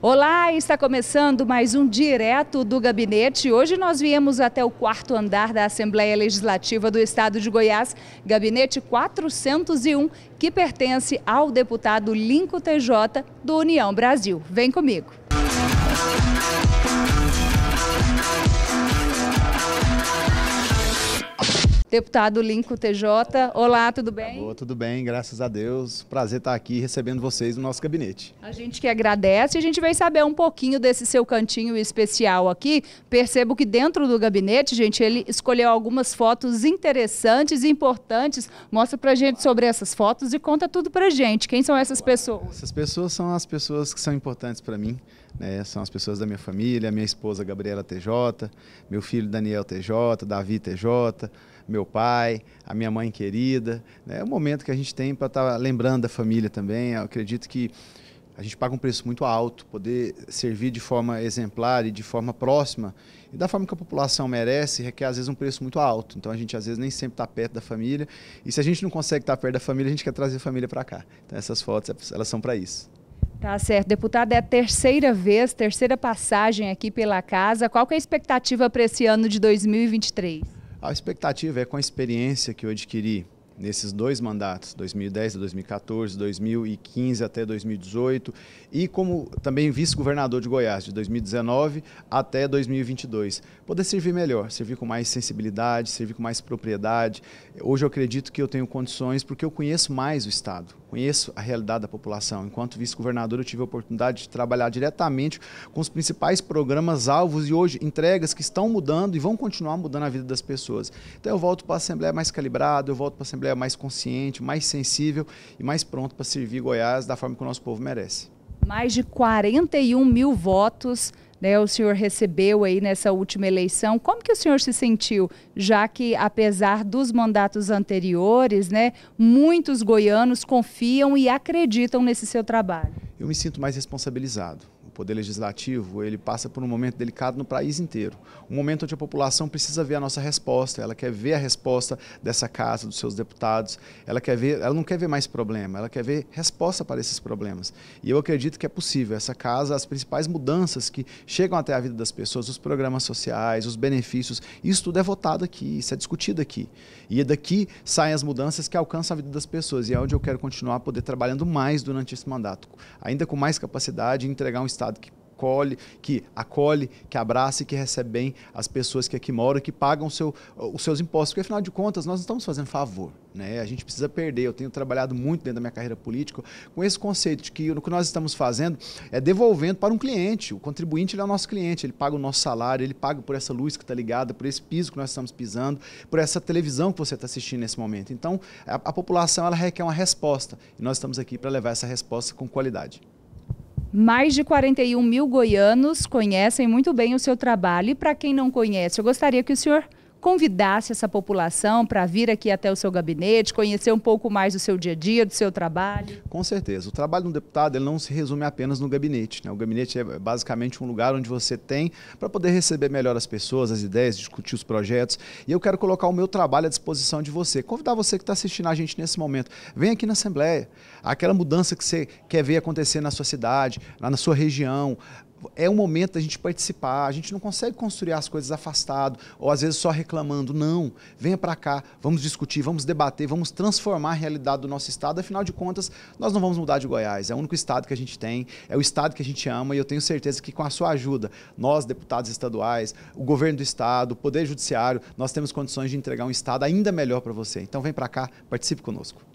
Olá, está começando mais um Direto do Gabinete. Hoje nós viemos até o quarto andar da Assembleia Legislativa do Estado de Goiás, gabinete 401, que pertence ao deputado Linco TJ do União Brasil. Vem comigo. deputado Linco TJ. Olá, tudo bem? Boa, tudo bem, graças a Deus. Prazer estar aqui recebendo vocês no nosso gabinete. A gente que agradece e a gente vai saber um pouquinho desse seu cantinho especial aqui. Percebo que dentro do gabinete, gente, ele escolheu algumas fotos interessantes e importantes. Mostra pra gente sobre essas fotos e conta tudo pra gente. Quem são essas pessoas? Essas pessoas são as pessoas que são importantes para mim né, são as pessoas da minha família, minha esposa Gabriela TJ, meu filho Daniel TJ, Davi TJ, meu pai, a minha mãe querida. Né, é um momento que a gente tem para estar tá lembrando da família também. Eu acredito que a gente paga um preço muito alto, poder servir de forma exemplar e de forma próxima e da forma que a população merece, requer às vezes um preço muito alto. Então a gente às vezes nem sempre está perto da família e se a gente não consegue estar tá perto da família, a gente quer trazer a família para cá. Então essas fotos elas são para isso. Tá certo. Deputada, é a terceira vez, terceira passagem aqui pela casa. Qual que é a expectativa para esse ano de 2023? A expectativa é com a experiência que eu adquiri nesses dois mandatos, 2010 a 2014, 2015 até 2018, e como também vice-governador de Goiás, de 2019 até 2022. Poder servir melhor, servir com mais sensibilidade, servir com mais propriedade. Hoje eu acredito que eu tenho condições porque eu conheço mais o Estado conheço a realidade da população. Enquanto vice-governador, eu tive a oportunidade de trabalhar diretamente com os principais programas, alvos e hoje entregas que estão mudando e vão continuar mudando a vida das pessoas. Então eu volto para a Assembleia mais calibrado, eu volto para a Assembleia mais consciente, mais sensível e mais pronto para servir Goiás da forma que o nosso povo merece. Mais de 41 mil votos né, o senhor recebeu aí nessa última eleição. Como que o senhor se sentiu, já que apesar dos mandatos anteriores, né, muitos goianos confiam e acreditam nesse seu trabalho? Eu me sinto mais responsabilizado poder legislativo, ele passa por um momento delicado no país inteiro. Um momento onde a população precisa ver a nossa resposta, ela quer ver a resposta dessa casa, dos seus deputados, ela quer ver, ela não quer ver mais problema, ela quer ver resposta para esses problemas. E eu acredito que é possível essa casa, as principais mudanças que chegam até a vida das pessoas, os programas sociais, os benefícios, isso tudo é votado aqui, isso é discutido aqui. E é daqui saem as mudanças que alcançam a vida das pessoas e é onde eu quero continuar a poder trabalhando mais durante esse mandato, ainda com mais capacidade entregar um estado Estado que acolhe, que acolhe, que abraça e que recebe bem as pessoas que aqui moram, que pagam seu, os seus impostos. Porque, afinal de contas, nós não estamos fazendo favor. Né? A gente precisa perder. Eu tenho trabalhado muito dentro da minha carreira política com esse conceito de que o que nós estamos fazendo é devolvendo para um cliente. O contribuinte ele é o nosso cliente, ele paga o nosso salário, ele paga por essa luz que está ligada, por esse piso que nós estamos pisando, por essa televisão que você está assistindo nesse momento. Então, a, a população ela requer uma resposta e nós estamos aqui para levar essa resposta com qualidade. Mais de 41 mil goianos conhecem muito bem o seu trabalho. E para quem não conhece, eu gostaria que o senhor convidasse essa população para vir aqui até o seu gabinete, conhecer um pouco mais do seu dia a dia, do seu trabalho? Com certeza. O trabalho de um deputado ele não se resume apenas no gabinete. Né? O gabinete é basicamente um lugar onde você tem para poder receber melhor as pessoas, as ideias, discutir os projetos. E eu quero colocar o meu trabalho à disposição de você. Convidar você que está assistindo a gente nesse momento. Vem aqui na Assembleia. Aquela mudança que você quer ver acontecer na sua cidade, na sua região, é o momento da gente participar. A gente não consegue construir as coisas afastado ou às vezes só reclamando. Não, venha para cá, vamos discutir, vamos debater, vamos transformar a realidade do nosso estado. Afinal de contas, nós não vamos mudar de Goiás. É o único estado que a gente tem, é o estado que a gente ama e eu tenho certeza que com a sua ajuda, nós deputados estaduais, o governo do estado, o poder judiciário, nós temos condições de entregar um estado ainda melhor para você. Então vem para cá, participe conosco.